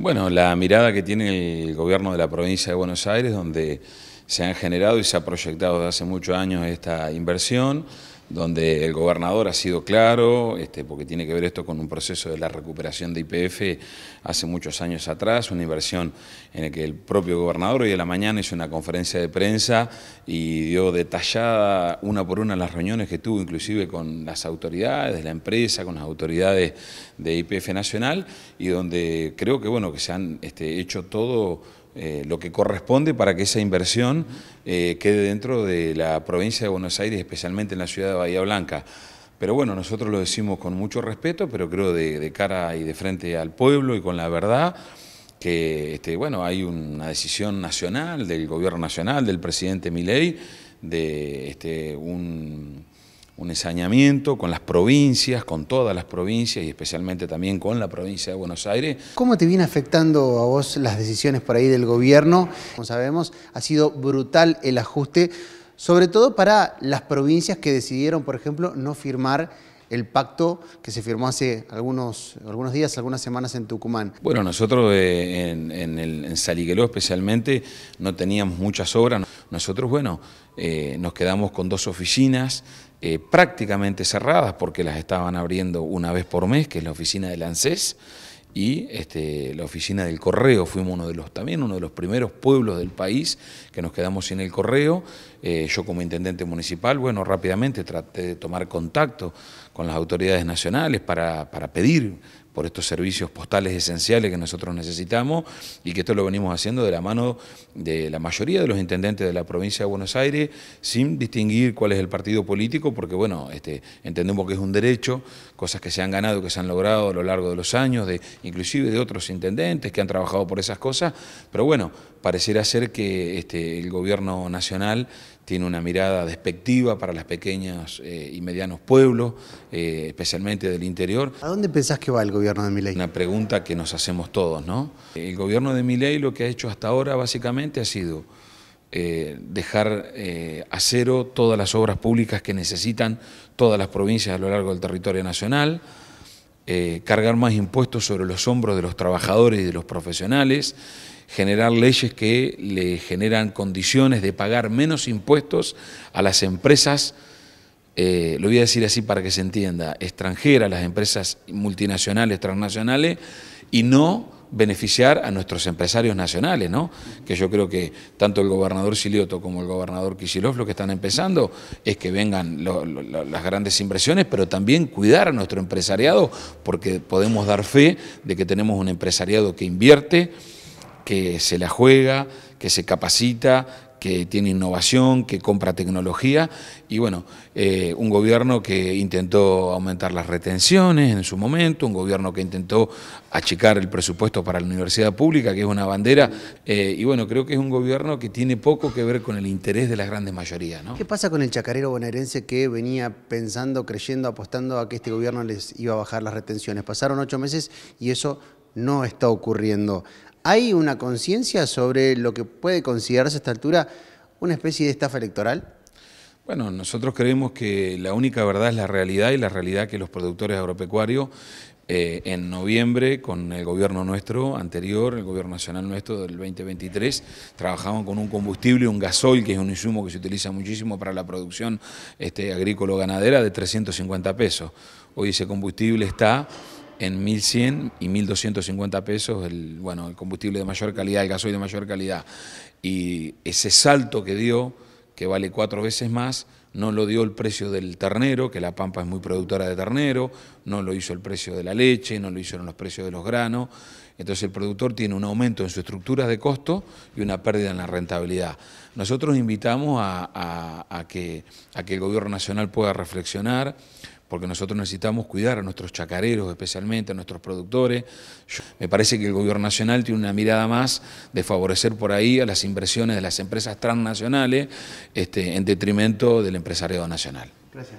Bueno, la mirada que tiene el gobierno de la provincia de Buenos Aires, donde se han generado y se ha proyectado desde hace muchos años esta inversión, donde el gobernador ha sido claro, este, porque tiene que ver esto con un proceso de la recuperación de IPF hace muchos años atrás, una inversión en la que el propio gobernador hoy de la mañana hizo una conferencia de prensa y dio detallada una por una las reuniones que tuvo inclusive con las autoridades de la empresa, con las autoridades de IPF Nacional y donde creo que bueno que se han este, hecho todo eh, lo que corresponde para que esa inversión eh, quede dentro de la provincia de Buenos Aires, especialmente en la ciudad de Bahía Blanca. Pero bueno, nosotros lo decimos con mucho respeto, pero creo de, cara y de frente al pueblo y con la verdad que este, bueno, hay una decisión nacional del gobierno nacional, del presidente Milei, de este, un un ensañamiento con las provincias, con todas las provincias y especialmente también con la provincia de Buenos Aires. ¿Cómo te vienen afectando a vos las decisiones por ahí del gobierno? Como sabemos, ha sido brutal el ajuste, sobre todo para las provincias que decidieron, por ejemplo, no firmar el pacto que se firmó hace algunos, algunos días, algunas semanas en Tucumán. Bueno, nosotros eh, en, en, especialmente no teníamos muchas obras. Nosotros, bueno, eh, nos quedamos con dos oficinas eh, prácticamente cerradas porque las estaban abriendo una vez por mes, que es la oficina del ANSES y este, la oficina del correo, fuimos uno de los, también uno de los primeros pueblos del país que nos quedamos sin el correo. Eh, yo como intendente municipal, bueno, rápidamente traté de tomar contacto con las autoridades nacionales para, para pedir por estos servicios postales esenciales que nosotros necesitamos y que esto lo venimos haciendo de la mano de la mayoría de los intendentes de la provincia de Buenos Aires, sin distinguir cuál es el partido político, porque bueno, este, entendemos que es un derecho, cosas que se han ganado, que se han logrado a lo largo de los años, de, inclusive de otros intendentes que han trabajado por esas cosas, pero bueno, pareciera ser que este, el gobierno nacional tiene una mirada despectiva para las pequeños eh, y medianos pueblos, eh, especialmente del interior. ¿A dónde pensás que va el gobierno de Milei? Una pregunta que nos hacemos todos, ¿no? El gobierno de Milei lo que ha hecho hasta ahora básicamente ha sido eh, dejar a cero todas las obras públicas que necesitan todas las provincias a lo largo del territorio nacional, eh, cargar más impuestos sobre los hombros de los trabajadores y de los profesionales, generar leyes que le generan condiciones de pagar menos impuestos a las empresas, eh, lo voy a decir así para que se entienda, extranjeras, las empresas multinacionales, transnacionales, y no beneficiar a nuestros empresarios nacionales, ¿no? que yo creo que tanto el gobernador Silioto como el gobernador Kicillof lo que están empezando es que vengan las grandes inversiones, pero también cuidar a nuestro empresariado, porque podemos dar fe de que tenemos un empresariado que invierte, que se la juega, que se capacita, que tiene innovación, que compra tecnología y bueno, eh, un gobierno que intentó aumentar las retenciones en su momento, un gobierno que intentó achicar el presupuesto para la universidad pública, que es una bandera, eh, y bueno, creo que es un gobierno que tiene poco que ver con el interés de las grandes mayorías. ¿no? ¿Qué pasa con el chacarero bonaerense que venía pensando, creyendo, apostando a que este gobierno les iba a bajar las retenciones? Pasaron ocho meses y eso no está ocurriendo. ¿Hay una conciencia sobre lo que puede considerarse a esta altura una especie de estafa electoral? Bueno, nosotros creemos que la única verdad es la realidad y la realidad que los productores agropecuarios eh, en noviembre con el gobierno nuestro anterior, el gobierno nacional nuestro del 2023, trabajaban con un combustible, un gasoil, que es un insumo que se utiliza muchísimo para la producción este, agrícola ganadera de 350 pesos. Hoy ese combustible está en 1100 y 1250 pesos el, bueno, el combustible de mayor calidad, el gasoil de mayor calidad. Y ese salto que dio, que vale cuatro veces más, no lo dio el precio del ternero, que la Pampa es muy productora de ternero, no lo hizo el precio de la leche, no lo hicieron los precios de los granos. Entonces el productor tiene un aumento en su estructura de costo y una pérdida en la rentabilidad. Nosotros invitamos a que el Gobierno Nacional pueda reflexionar, porque nosotros necesitamos cuidar a nuestros chacareros, especialmente a nuestros productores. me parece que el gobierno nacional tiene una mirada más de favorecer por ahí a las inversiones de las empresas transnacionales este, en detrimento del empresariado nacional.